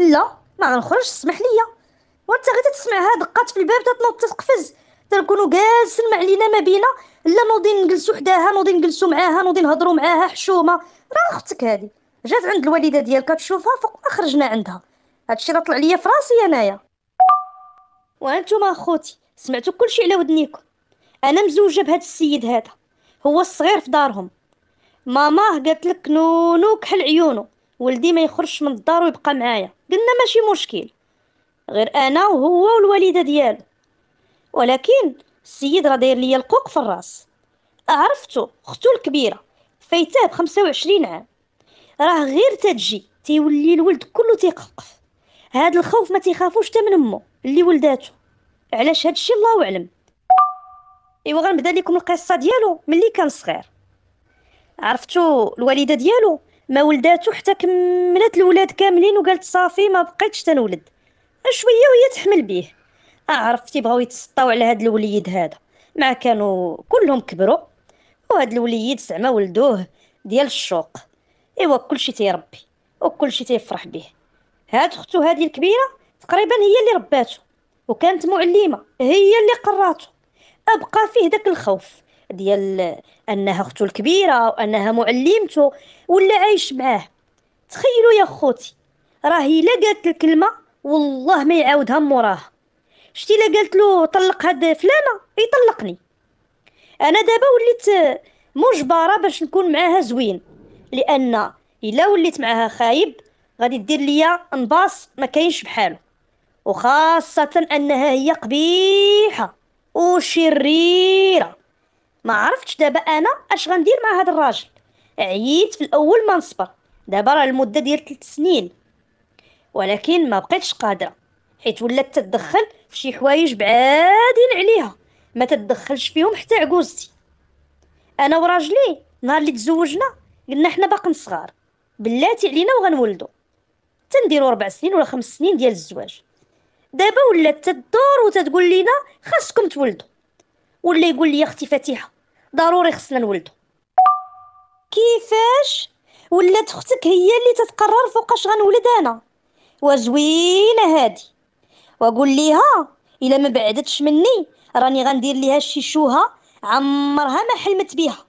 لا ما غنخرجش سمح ليا وانت غير تسمعها دقات في الباب تتنوض تتقفز تنكونوا جالسين ما علينا ما بينا لا نوضي نجلسوا حداها نوضي نجلسوا معاها نوضي نهضروا معاها حشومه راه اختك هذه جات عند الوالده ديالك تشوفها فوق ما خرجنا عندها هادشي راه طلع ليا في راسي انايا وانتم اخوتي سمعتوا كلشي على ودنيكم انا مزوجه بهذا السيد هذا هو الصغير في دارهم ماماه قالت لك نونو كحل عيونو ولدي ما يخرجش من الدار ويبقى معايا قلنا ماشي مشكل غير انا وهو والوالده ديالو ولكن السيد راه داير ليا القوق في الراس عرفتو اختو الكبيره فايته ب 25 عام راه غير تتجي تيولي الولد كله تيقفقف هاد الخوف ما تيخافوش حتى من امه اللي ولداتو علاش هادشي الله اعلم ايوا غنبدا لكم القصه ديالو ملي كان صغير عرفتو الوالده ديالو ما ولداتو حتى كملت الولاد كاملين وقالت صافي ما بقيتش تنولد شويه وهي تحمل بيه آه، عرفتي بغاو يتسطاو على هاد الوليد هذا مع كانوا كلهم كبروا وهاد الوليد زعما ولدوه ديال الشوق ايوا كلشي تيربي وكلشي تيفرح به هاد اختو هادي الكبيره تقريبا هي اللي رباتو وكانت معلمه هي اللي قراتو ابقى فيه داك الخوف ديال انها اخته الكبيره وانها معلمته ولا عايش معاه تخيلوا يا خوتي راهي لا قالت الكلمه والله ما يعاودها موراها شتي لا قالت له طلق هاد فلانه يطلقني انا دابا وليت مجبره باش نكون معاها زوين لان الا وليت معاها خايب غادي دير ليا انباص ما كاينش بحاله وخاصه انها هي قبيحه وشريره ما عرفتش دابا انا اش غندير مع هذا الراجل عييت في الاول ما نصبر دابا راه المده ديال 3 سنين ولكن ما بقيتش قادره حيت ولات تتدخل في شي حوايج بعادين عليها ما تتدخلش فيهم حتى عجوزتي انا وراجلي نهار اللي تزوجنا قلنا حنا باقين صغار بلاتي علينا وغنولدو تنديرو ربع سنين ولا خمس سنين ديال الزواج دابا ولات تدور وتتقول لينا خاصكم تولدوا ولا يقول لي اختي فاتيحه ضروري خصنا نولدو كيفاش ولات اختك هي اللي تتقرر فوقاش غنولد انا وزوينه هادي واقول ليها الا ما بعدتش مني راني غندير ليها شي شوها عمرها ما حلمت بيها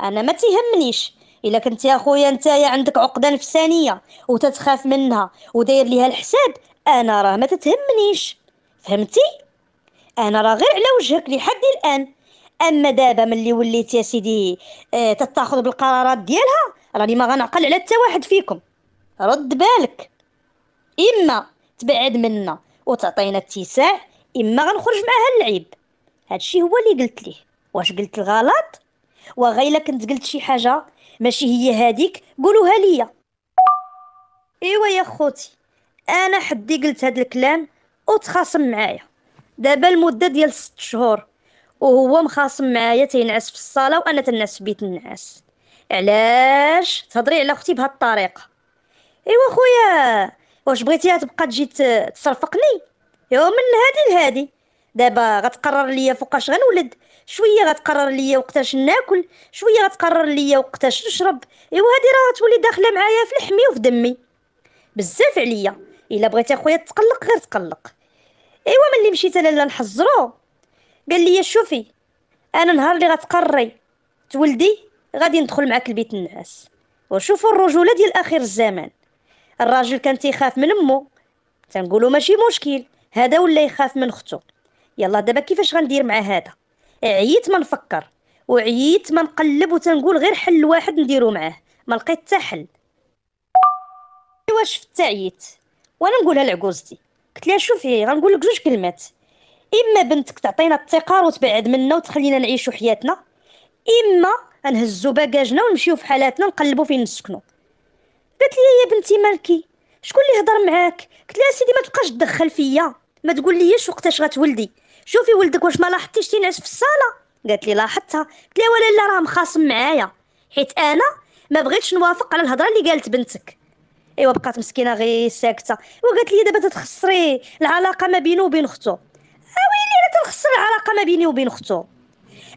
انا ما تهمنيش الا كنت يا خويا نتايا عندك عقده نفسانيه وتتخاف منها وداير ليها الحساب انا راه ما تتهمنيش فهمتي انا راه غير على وجهك لحد الان اما دابا ملي وليت يا سيدي اه تتاخذ بالقرارات ديالها راني ما غنعقل على حتى واحد فيكم رد بالك اما تبعد منا وتعطينا اتساع اما غنخرج معها اللعيب هادشي هو اللي قلت ليه واش قلت الغلط وغيلا كنت قلت شي حاجه ماشي هي هاديك قولوها ليا ايوا يا خوتي انا حدي قلت هاد الكلام وتخاصم معايا دابا المده ديال ست شهور وهو مخاصم معايا تينعس في الصاله وانا تنعس في بيت النعاس علاش تهضري على اختي الطريقه ايوا خويا واش بغيتيها تبقى تجي تصرفقني ايوا من هادي لهادي دابا غتقرر ليا فوقاش غنولد شويه غتقرر ليا وقتاش ناكل شويه غتقرر ليا وقتاش نشرب ايوا هادي راه تولي داخله معايا في لحمي وفي دمي بزاف عليا الا بغيتي اخويا تقلق غير تقلق ايوا ملي مشيت انا نحزرو قال لي شوفي انا نهار اللي غتقري تولدي غادي ندخل معاك لبيت النعاس وشوفوا الرجوله ديال اخر الزمان الراجل كان تيخاف من امه تنقولوا ماشي مشكل هذا ولا يخاف من اخته يلا دابا كيفاش غندير مع هذا عييت ما نفكر وعييت ما نقلب وتنقول غير حل واحد نديرو معاه ما لقيت حتى حل ايوا شفت عييت وانا نقولها لعجوزتي قلت لها شوفي غنقول لك جوج كلمات اما بنتك تعطينا التقار وتبعد منا وتخلينا نعيشوا حياتنا اما نهزوا باكاجنا ونمشيو في حالاتنا نقلبوا فين نسكنوا قالت لي يا بنتي مالكي شكون اللي هضر معاك قلت لها سيدي ما تبقاش تدخل فيا ما تقول ايش وقتاش غتولدي شوفي ولدك واش ما لاحظتيش تينعس في الصاله قالت لي لاحظتها قلت لها ولا لا راه مخاصم معايا حيت انا ما بغيتش نوافق على الهضره اللي قالت بنتك ايوا بقات مسكينه غير ساكته وقالت لي دابا تتخسري العلاقه ما بينه وبين اخته خص العلاقه ما بيني وبين اختو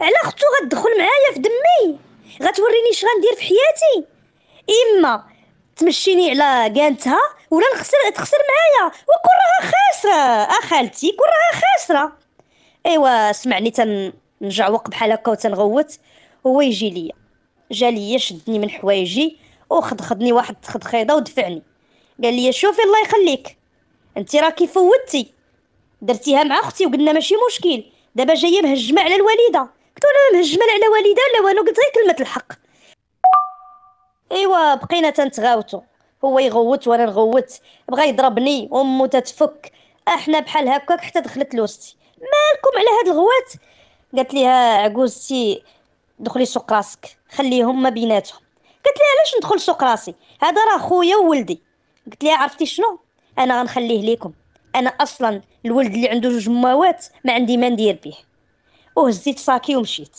على اختو غتدخل معايا في دمي غتوريني اش غندير في حياتي اما تمشيني على قانتها ولا نخسر تخسر معايا وكون راها خاسره اخالتي كون راها خاسره ايوا سمعني تنجعوق بحال هكا وتنغوت هو يجي ليا جا ليا شدني من حوايجي وخدخدني واحد خدخيضه ودفعني قال لي شوفي الله يخليك انت راكي فوتي درتيها مع اختي وقلنا ماشي مشكل دابا جايه مهجمه على الوالده قلت انا مهجمه على والده لا والو قلت غير كلمه الحق ايوا بقينا تنتغاوتو هو يغوت وانا نغوت بغى يضربني امو تتفك احنا بحال هكاك حتى دخلت لوستي مالكم على هاد الغوات قالت ليها عجوزتي دخلي سوق راسك خليهم ما بيناتهم قالت لي علاش ندخل سوق راسي هذا راه خويا وولدي قلت لها عرفتي شنو انا غنخليه ليكم انا اصلا الولد اللي عنده جوج مواوات ما عندي ما ندير به وهزيت صاكي ومشيت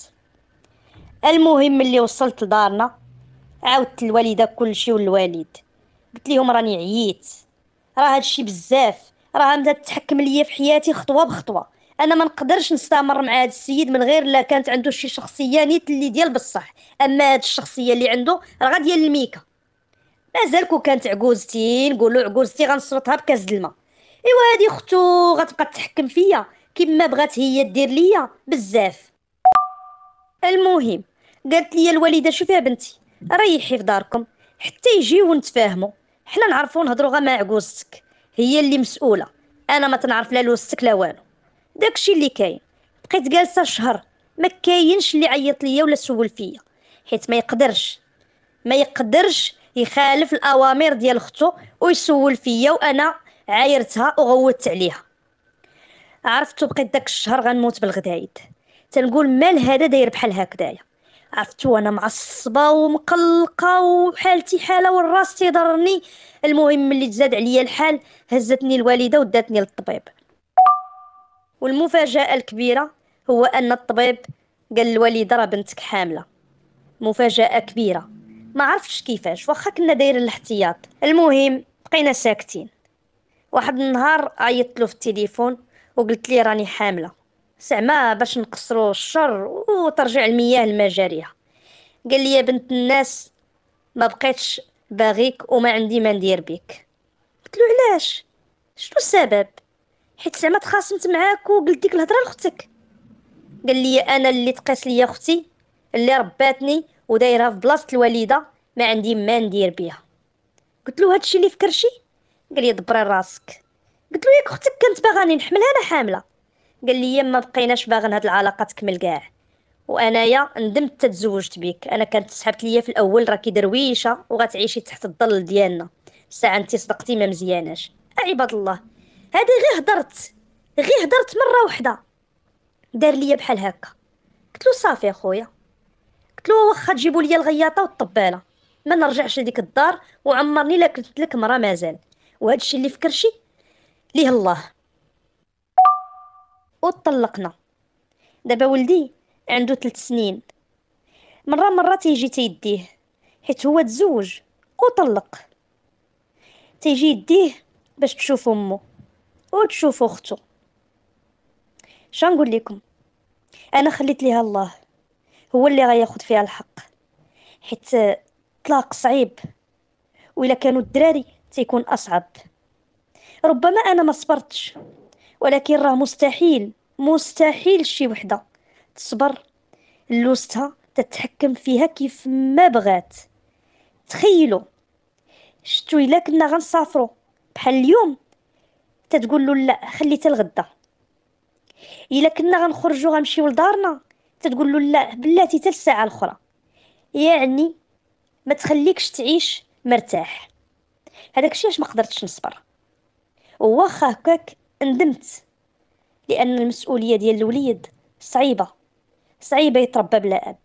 المهم ملي وصلت لدارنا عاودت الوالده كلشي والوالد قلت لهم راني عييت راه هادشي بزاف راه بدات تتحكم ليا في حياتي خطوه بخطوه انا ما نقدرش نستمر مع هذا السيد من غير لا كانت عنده شي شخصيه نيت اللي ديال بصح اما هاد الشخصيه اللي عنده راه ديال الميكا مازال كو كانت عجوزتي نقولوا عجوزتي غنصرطها بكاس الماء ايوا هادي اختو غتبقى تحكم فيا كيما بغات هي دير ليا بزاف المهم قالت لي الوالده شوفي بنتي ريحي في داركم حتى يجيو نتفاهموا حنا نعرفوا نهضروا غير مع عجوزتك هي اللي مسؤوله انا ما تنعرف لا لوستك لا والو داكشي اللي كاين بقيت جالسه شهر ما كاينش اللي عيط ليا ولا سول فيا حيت ما يقدرش ما يقدرش يخالف الاوامر ديال اختو ويسول فيا وانا عايرتها وغوتت عليها عرفتو بقيت داك الشهر غنموت بالغدايد تنقول مال هذا داير بحال هكذايا عرفتو انا معصبه ومقلقه وحالتي حاله والراس تيضرني المهم ملي تزاد عليا الحال هزتني الوالده وداتني للطبيب والمفاجاه الكبيره هو ان الطبيب قال الوالده راه بنتك حامله مفاجاه كبيره ما عرفتش كيفاش واخا كنا دايرين الاحتياط المهم بقينا ساكتين واحد النهار عيطت له في التليفون وقلت لي راني حامله زعما باش نقصروا الشر وترجع المياه لمجاريها قال لي يا بنت الناس ما بقيتش باغيك وما عندي ما ندير بك قلت له علاش شنو السبب حيت زعما تخاصمت معاك وقلت ديك الهضره لختك قال لي انا اللي تقاس لي اختي اللي رباتني ودايرها في بلاصه الوالده ما عندي ما ندير بها قلت له هادشي اللي في كرشي قال لي دبري راسك قلت له ياك اختك كانت باغاني نحملها انا حامله قال لي ما بقيناش باغين هاد العلاقه تكمل كاع وانايا ندمت تزوجت بك انا كانت سحبت ليا في الاول راكي درويشه وغتعيشي تحت الظل ديالنا الساعه انت صدقتي ما مزياناش عباد الله هادي غير هضرت غير هضرت مره واحده دار ليا بحال هكا قلت له صافي اخويا قلت له واخا تجيبوا ليا الغياطه والطباله ما نرجعش لديك الدار وعمرني لا كنت لك مرا مازال وهذا الشيء اللي في كرشي ليه الله وطلقنا دابا ولدي عنده ثلاث سنين مره مره تيجي تيديه حيت هو تزوج وطلق تيجي يديه باش تشوف امه وتشوف اخته شنقول لكم انا خليت ليها الله هو اللي غياخد فيها الحق حيت طلاق صعيب وإلا كانوا الدراري تيكون أصعب ربما أنا ما صبرتش ولكن راه مستحيل مستحيل شي وحدة تصبر لوستها تتحكم فيها كيف ما بغات تخيلوا شتو الا كنا غنسافروا بحال اليوم تتقول له لا خلي حتى الغدا الا كنا غنخرجوا غنمشيو لدارنا تتقول له لا بلاتي حتى الساعه الاخرى يعني ما تخليكش تعيش مرتاح هذاك الشيء علاش ما قدرتش نصبر واخا هكاك ندمت لان المسؤوليه ديال الوليد صعيبه صعيبه يتربى بلا اب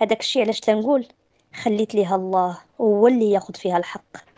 هذاك الشيء علاش تنقول خليت ليها الله هو اللي ياخذ فيها الحق